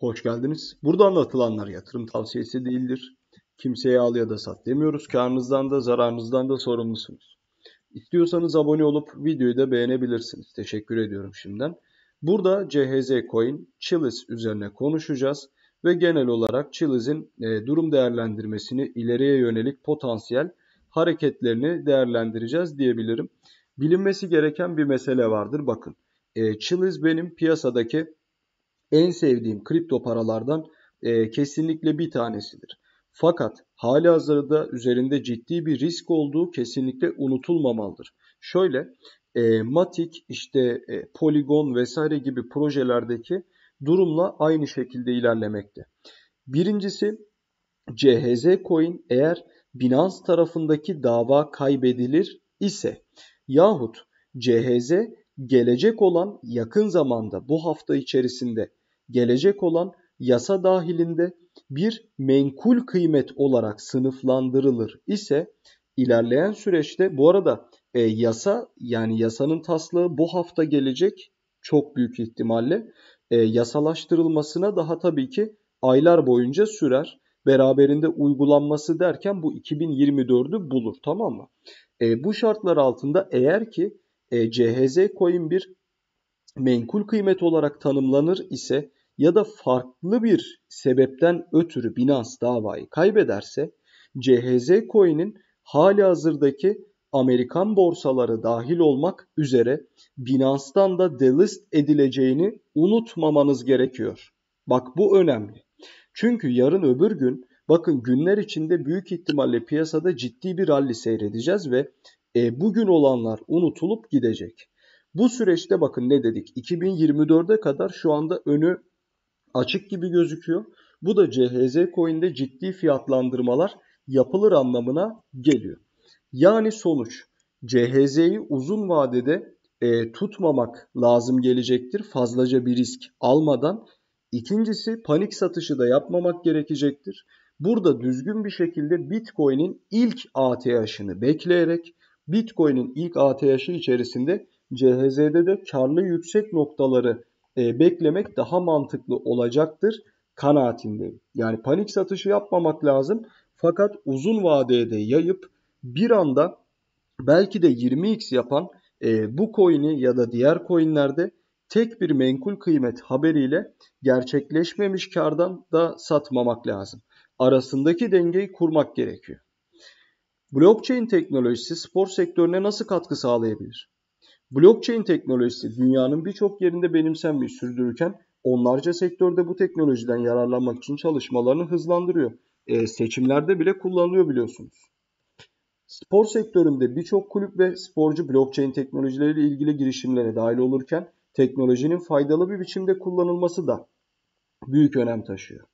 Hoş geldiniz. Burada anlatılanlar yatırım tavsiyesi değildir. Kimseye al ya da sat demiyoruz. Karnınızdan da zararınızdan da sorumlusunuz. İstiyorsanız abone olup videoyu da beğenebilirsiniz. Teşekkür ediyorum şimdiden. Burada CHZ Coin, Chiliz üzerine konuşacağız ve genel olarak Chiliz'in e, durum değerlendirmesini ileriye yönelik potansiyel hareketlerini değerlendireceğiz diyebilirim. Bilinmesi gereken bir mesele vardır bakın. E, Chiliz benim piyasadaki en sevdiğim kripto paralardan e, kesinlikle bir tanesidir. Fakat hali hazırda üzerinde ciddi bir risk olduğu kesinlikle unutulmamalıdır. Şöyle e, Matic, işte e, Polygon vesaire gibi projelerdeki durumla aynı şekilde ilerlemekte. Birincisi CHZ coin eğer Binance tarafındaki dava kaybedilir ise yahut CHZ gelecek olan yakın zamanda bu hafta içerisinde gelecek olan yasa dahilinde bir menkul kıymet olarak sınıflandırılır ise ilerleyen süreçte bu arada e, yasa yani yasanın taslığı bu hafta gelecek çok büyük ihtimalle e, yasalaştırılmasına daha tabii ki aylar boyunca sürer. Beraberinde uygulanması derken bu 2024'ü bulur tamam mı? E, bu şartlar altında eğer ki e, CHZ coin bir menkul kıymet olarak tanımlanır ise ya da farklı bir sebepten ötürü Binance davayı kaybederse CHZ coin'in hali hazırdaki Amerikan borsaları dahil olmak üzere Binance'dan da delist edileceğini unutmamanız gerekiyor. Bak bu önemli. Çünkü yarın öbür gün bakın günler içinde büyük ihtimalle piyasada ciddi bir rally seyredeceğiz ve e, bugün olanlar unutulup gidecek. Bu süreçte bakın ne dedik? 2024'e kadar şu anda önü açık gibi gözüküyor. Bu da CHZ coin'de ciddi fiyatlandırmalar yapılır anlamına geliyor. Yani sonuç CHZ'yi uzun vadede e, tutmamak lazım gelecektir fazlaca bir risk almadan. İkincisi panik satışı da yapmamak gerekecektir. Burada düzgün bir şekilde Bitcoin'in ilk ATH'ını bekleyerek Bitcoin'in ilk ATH'i içerisinde CHZ'de de karlı yüksek noktaları e, beklemek daha mantıklı olacaktır kanaatindeyim. Yani panik satışı yapmamak lazım. Fakat uzun vadeye de yayıp bir anda belki de 20x yapan e, bu coin'i ya da diğer coin'lerde tek bir menkul kıymet haberiyle gerçekleşmemiş kardan da satmamak lazım. Arasındaki dengeyi kurmak gerekiyor. Blockchain teknolojisi spor sektörüne nasıl katkı sağlayabilir? Blockchain teknolojisi dünyanın birçok yerinde benimsenmiş sürdürürken onlarca sektörde bu teknolojiden yararlanmak için çalışmalarını hızlandırıyor. E, seçimlerde bile kullanılıyor biliyorsunuz. Spor sektöründe birçok kulüp ve sporcu blockchain teknolojileriyle ilgili girişimlere dahil olurken teknolojinin faydalı bir biçimde kullanılması da büyük önem taşıyor.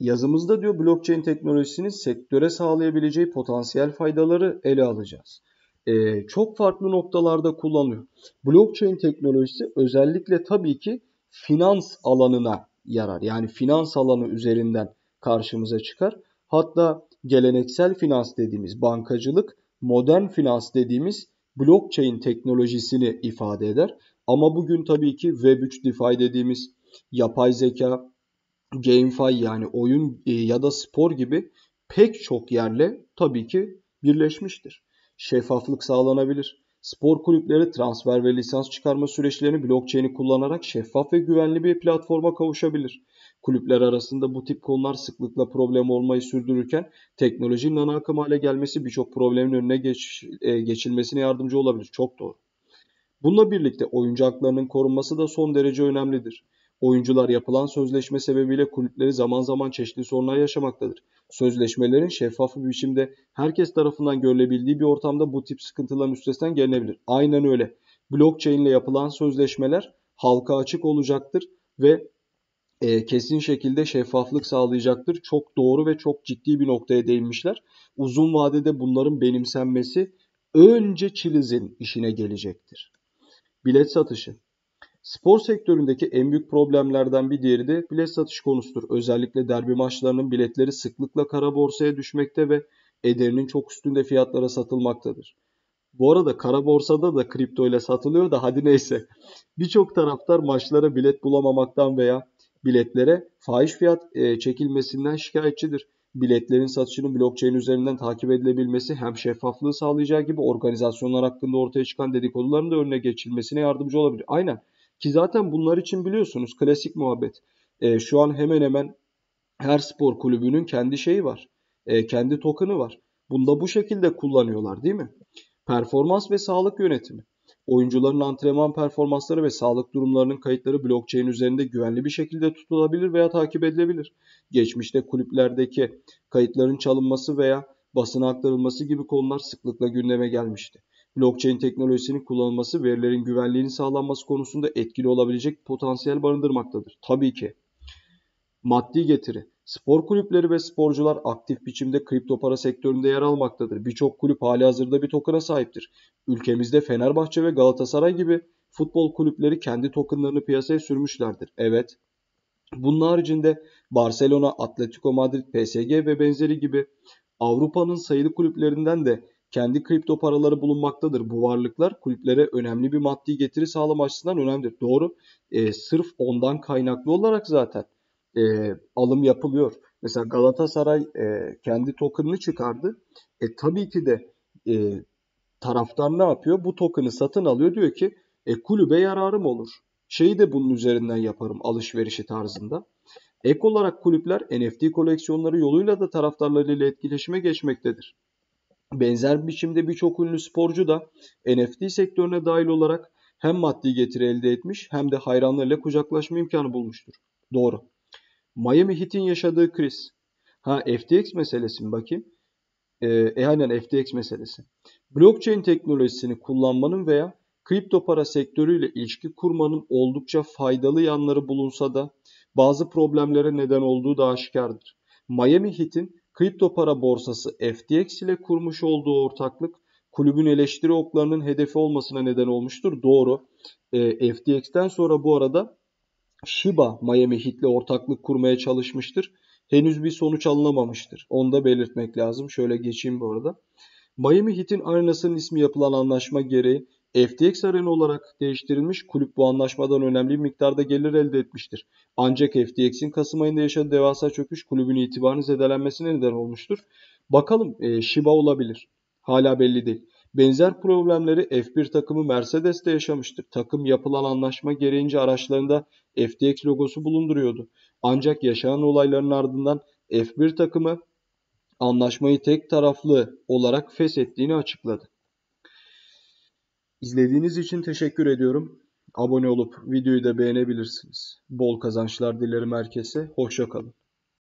Yazımızda diyor blockchain teknolojisinin sektöre sağlayabileceği potansiyel faydaları ele alacağız e, çok farklı noktalarda kullanılıyor. Blockchain teknolojisi özellikle tabii ki finans alanına yarar. Yani finans alanı üzerinden karşımıza çıkar. Hatta geleneksel finans dediğimiz bankacılık, modern finans dediğimiz blockchain teknolojisini ifade eder. Ama bugün tabii ki Web3 DeFi dediğimiz yapay zeka, GameFi yani oyun e, ya da spor gibi pek çok yerle tabii ki birleşmiştir şeffaflık sağlanabilir. Spor kulüpleri transfer ve lisans çıkarma süreçlerini blockchain'i kullanarak şeffaf ve güvenli bir platforma kavuşabilir. Kulüpler arasında bu tip konular sıklıkla problem olmayı sürdürürken teknolojinin ana akım hale gelmesi birçok problemin önüne geç, e, geçilmesine yardımcı olabilir. Çok doğru. Bununla birlikte oyuncu korunması da son derece önemlidir. Oyuncular yapılan sözleşme sebebiyle kulüpleri zaman zaman çeşitli sorunlar yaşamaktadır. Sözleşmelerin şeffaf bir biçimde herkes tarafından görülebildiği bir ortamda bu tip sıkıntıların üstesinden gelinebilir. Aynen öyle. Blockchain ile yapılan sözleşmeler halka açık olacaktır ve e, kesin şekilde şeffaflık sağlayacaktır. Çok doğru ve çok ciddi bir noktaya değinmişler. Uzun vadede bunların benimsenmesi önce Çiliz'in işine gelecektir. Bilet satışı. Spor sektöründeki en büyük problemlerden bir diğeri de bilet satış konusudur. Özellikle derbi maçlarının biletleri sıklıkla kara borsaya düşmekte ve ederinin çok üstünde fiyatlara satılmaktadır. Bu arada kara borsada da kripto ile satılıyor da hadi neyse. Birçok taraftar maçlara bilet bulamamaktan veya biletlere fahiş fiyat e, çekilmesinden şikayetçidir. Biletlerin satışının blockchain üzerinden takip edilebilmesi hem şeffaflığı sağlayacağı gibi organizasyonlar hakkında ortaya çıkan dedikoduların da önüne geçilmesine yardımcı olabilir. Aynen ki zaten bunlar için biliyorsunuz klasik muhabbet. E, şu an hemen hemen her spor kulübünün kendi şeyi var. E, kendi token'ı var. Bunda bu şekilde kullanıyorlar değil mi? Performans ve sağlık yönetimi. Oyuncuların antrenman performansları ve sağlık durumlarının kayıtları blockchain üzerinde güvenli bir şekilde tutulabilir veya takip edilebilir. Geçmişte kulüplerdeki kayıtların çalınması veya basına aktarılması gibi konular sıklıkla gündeme gelmişti blockchain teknolojisinin kullanılması verilerin güvenliğinin sağlanması konusunda etkili olabilecek potansiyel barındırmaktadır. Tabii ki. Maddi getiri. Spor kulüpleri ve sporcular aktif biçimde kripto para sektöründe yer almaktadır. Birçok kulüp hali hazırda bir tokana sahiptir. Ülkemizde Fenerbahçe ve Galatasaray gibi futbol kulüpleri kendi tokenlarını piyasaya sürmüşlerdir. Evet. Bunun haricinde Barcelona, Atletico Madrid, PSG ve benzeri gibi Avrupa'nın sayılı kulüplerinden de kendi kripto paraları bulunmaktadır. Bu varlıklar kulüplere önemli bir maddi getiri sağlama açısından önemlidir. Doğru. E, sırf ondan kaynaklı olarak zaten e, alım yapılıyor. Mesela Galatasaray e, kendi tokenını çıkardı. E, tabii ki de e, taraftar ne yapıyor? Bu token'ı satın alıyor. Diyor ki e, kulübe yararım olur. Şeyi de bunun üzerinden yaparım alışverişi tarzında. Ek olarak kulüpler NFT koleksiyonları yoluyla da taraftarlarıyla etkileşime geçmektedir. Benzer biçimde birçok ünlü sporcu da NFT sektörüne dahil olarak hem maddi getiri elde etmiş hem de hayranlarıyla kucaklaşma imkanı bulmuştur. Doğru. Miami Heat'in yaşadığı kriz. Ha FTX meselesi mi bakayım? Ee, e aynen FTX meselesi. Blockchain teknolojisini kullanmanın veya kripto para sektörüyle ilişki kurmanın oldukça faydalı yanları bulunsa da bazı problemlere neden olduğu da aşikardır. Miami Heat'in kripto para borsası FTX ile kurmuş olduğu ortaklık kulübün eleştiri oklarının hedefi olmasına neden olmuştur. Doğru. E, ee, FTX'ten sonra bu arada Shiba Miami ile ortaklık kurmaya çalışmıştır. Henüz bir sonuç alınamamıştır. Onu da belirtmek lazım. Şöyle geçeyim bu arada. Miami Heat'in aynasının ismi yapılan anlaşma gereği FTX Arena olarak değiştirilmiş kulüp bu anlaşmadan önemli bir miktarda gelir elde etmiştir. Ancak FTX'in Kasım ayında yaşadığı devasa çöküş kulübün itibarını zedelenmesine neden olmuştur. Bakalım e, Shiba olabilir. Hala belli değil. Benzer problemleri F1 takımı Mercedes de yaşamıştır. Takım yapılan anlaşma gereğince araçlarında FTX logosu bulunduruyordu. Ancak yaşanan olayların ardından F1 takımı anlaşmayı tek taraflı olarak feshettiğini açıkladı. İzlediğiniz için teşekkür ediyorum. Abone olup videoyu da beğenebilirsiniz. Bol kazançlar dilerim herkese. Hoşça kalın.